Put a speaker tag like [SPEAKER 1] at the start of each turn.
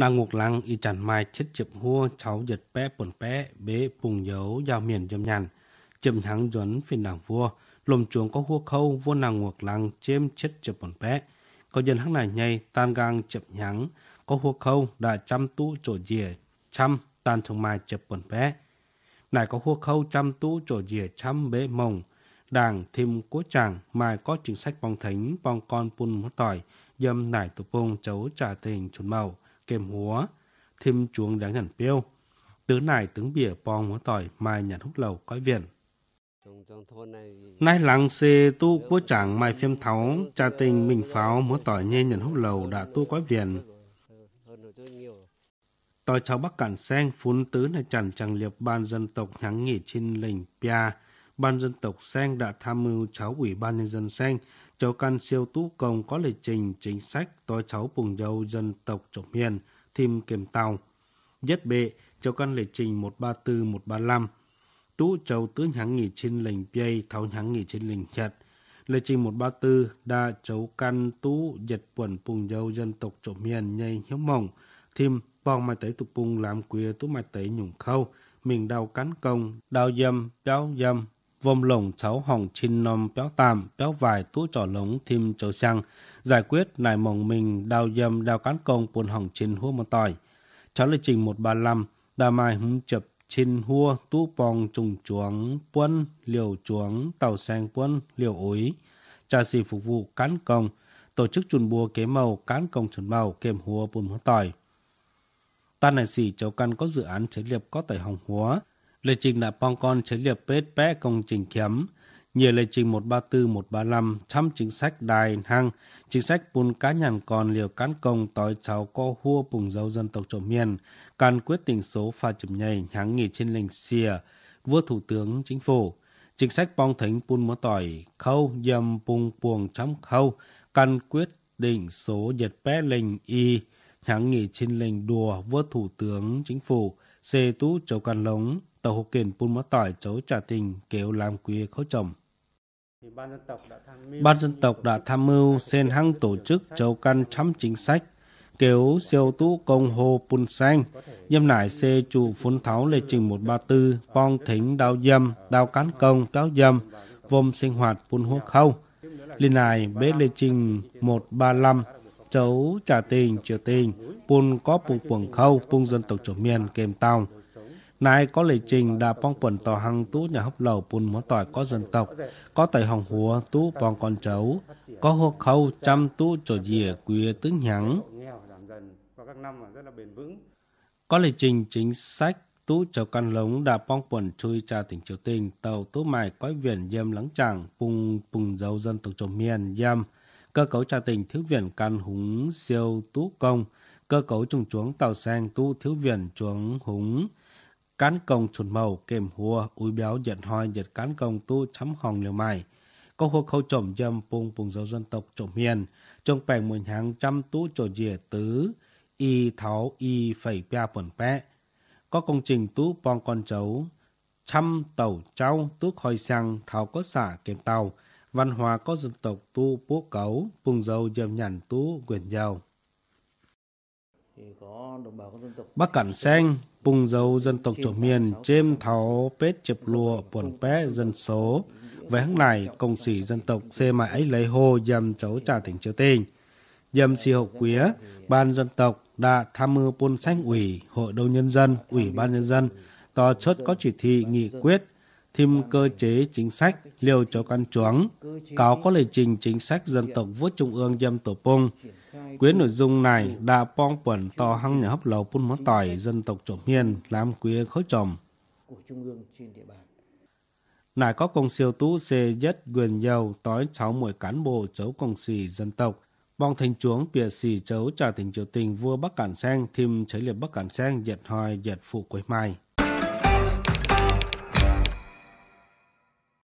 [SPEAKER 1] nàng ngục lăng y chẳng mai chết chụp hua cháu giật bé bồn bé bùng dấu giao miền dâm nhàn chậm thắng duẩn phiên đảng vua lùm chuồng có hua khâu vua nàng ngục lăng chêm chết chụp bồn bé có dân hăng này nhây tan gang chậm nhắng có hua khâu đã trăm tú chỗ dìa trăm tan trong mai chụp bồn bé này có hua khâu trăm tú chỗ dìa trăm bế mồng đảng thêm cố chàng mai có chính sách bong thánh bong con pun tỏi dâm nải tụ bông chấu trả tình chuẩn màu kem húa, thêm chuông đáng ngàn piêu. Tứ nải tướng bìa bong múa tỏi mai nhà húc lầu cõi viện. Nay làng xê tu của chàng mai phim tháo, cha tình mình pháo múa tỏi nhê nhận húc lầu đã tu cõi viện. Tỏi cháu bắc cản sen phun tứ này chẳng chẳng liệp ban dân tộc nhắn nghỉ trên lình pia, Ban dân tộc Seng đã tham mưu cháu Ủy ban nhân dân Seng, cháu Can Siêu Tú Công có lịch trình chính sách tối cháu vùng dâu dân tộc Trọng Hiền, Thìm Kiềm Tàu. Nhất bệ, cháu Can lịch trình 134-135. Tú cháu tứ nhắn nghỉ trên lệnh bia, tháo nhắn nghỉ trên lệnh nhật. Lịch trình 134, đã cháu Can Tú Nhật Quẩn vùng dâu dân tộc Trọng Hiền nhây hiếu mỏng, Thìm Bong mai tới tục bung làm quê tú mai tới nhùng khâu, mình đau cán công, đau dâm, béo dâm, vôm lồng cháu hỏng chin nom béo tạm béo vài tú trò lống thêm châu sang giải quyết nải mỏng mình đào dâm đào cán công buồn hỏng chin hua một tỏi cháu lịch trình một ba năm đà mai húng chập chin hua tú pong trùng chuống quân liều chuống tàu sang quân liều ối trà xì phục vụ cán công tổ chức chuẩn bùa kế màu cán công chuẩn màu kèm hua buồn hua tỏi ta này xì cháu căn có dự án chế liệp có tẩy hỏng húa Lệ trình là pong con chế liệp pết bé công trình kiếm. nhờ lệ trình 134, 135 thăm chính sách đài hăng chính sách bùn cá nhàn còn liều cán công tỏi cháu co hua vùng dâu dân tộc trộm miền, can quyết tình số pha chụp nhầy háng nghỉ trên lình xìa, vua thủ tướng chính phủ. Chính sách bong thánh bùn mỡ tỏi khâu dầm bùng buồng chấm khâu, can quyết định số dệt bé lình y, háng nghỉ trên lình đùa vua thủ tướng chính phủ, xê tú châu can lống Tàu Hồ Kiền Pun Mó Tỏi Chấu Trà Tình Kéo Làm Quyê Khấu Chồng. Ban dân tộc đã tham mưu xen hăng tổ chức châu căn chăm chính sách, kéo siêu tú công hồ Pun Xanh, nhâm nải xe chủ phun tháo lệ trình 134, pong thính đào dâm, đào cán công, cáo dâm, vôm sinh hoạt Pun Hô Khâu. Liên này bế lệ trình 135, chấu trả tình, triều tình, Pun có Pun Quảng Khâu, Pun dân tộc chủ miền kèm tàu nay có lịch trình đã bong quần tòa hăng tú nhà hấp lầu bùn múa tỏi có dân tộc, có tài hồng hùa tú bong con cháu, có hô khâu trăm tú trổ dìa quê tứ nhắn. Có lịch trình chính sách tú chầu căn lống đã bong quần chui trà tỉnh Triều Tinh, tàu tú mài cõi viền dâm lắng chẳng, pùng pùng dâu dân tộc trồng miền dâm, cơ cấu trà tỉnh thiếu viền căn húng siêu tú công, cơ cấu trùng chuống tàu sang tu thiếu viền chuống húng, cán công chuẩn màu kèm hùa úi béo giật hoi giật cán công tu chấm hòn liều mài có hùa khâu trộm dâm vùng vùng dấu dân tộc trộm hiền trong bèn mười hàng trăm tú trổ dìa tứ y tháo y phẩy pia bẩn pẹ có công trình tú bong con chấu trăm tàu trâu tú khói sang tháo có xả kèm tàu văn hóa có dân tộc tu bố cấu vùng dâu dâm nhàn tú quyền giàu Bắc Cản xanh, vùng dấu dân tộc chủ miền chêm tháo pết chập lùa buồn bé dân số. về hãng này, công sĩ dân tộc xê mãi ấy lấy hô dầm cháu trả tỉnh triều tình. Dầm si hậu quía, ban dân tộc đã tham mưu bôn sách ủy, hội đồng nhân dân, ủy ban nhân dân, tòa chốt có chỉ thị nghị quyết thêm cơ chế chính sách liều cho căn chuống, cáo có lịch trình chính sách dân tộc vua trung ương dâm tổ pung. Quyến nội dung này đã pong quẩn to hăng nhà hấp lầu pun món tỏi dân tộc trộm hiền làm quý khối trồng. Nải có công siêu tú xê nhất quyền dầu tối cháu mỗi cán bộ chấu công sĩ dân tộc. Bong thành chuống bìa xì chấu trả thành triều tình vua Bắc Cản Sang thêm chế liệt Bắc Cản Sang dệt hoài dệt phụ quấy mai.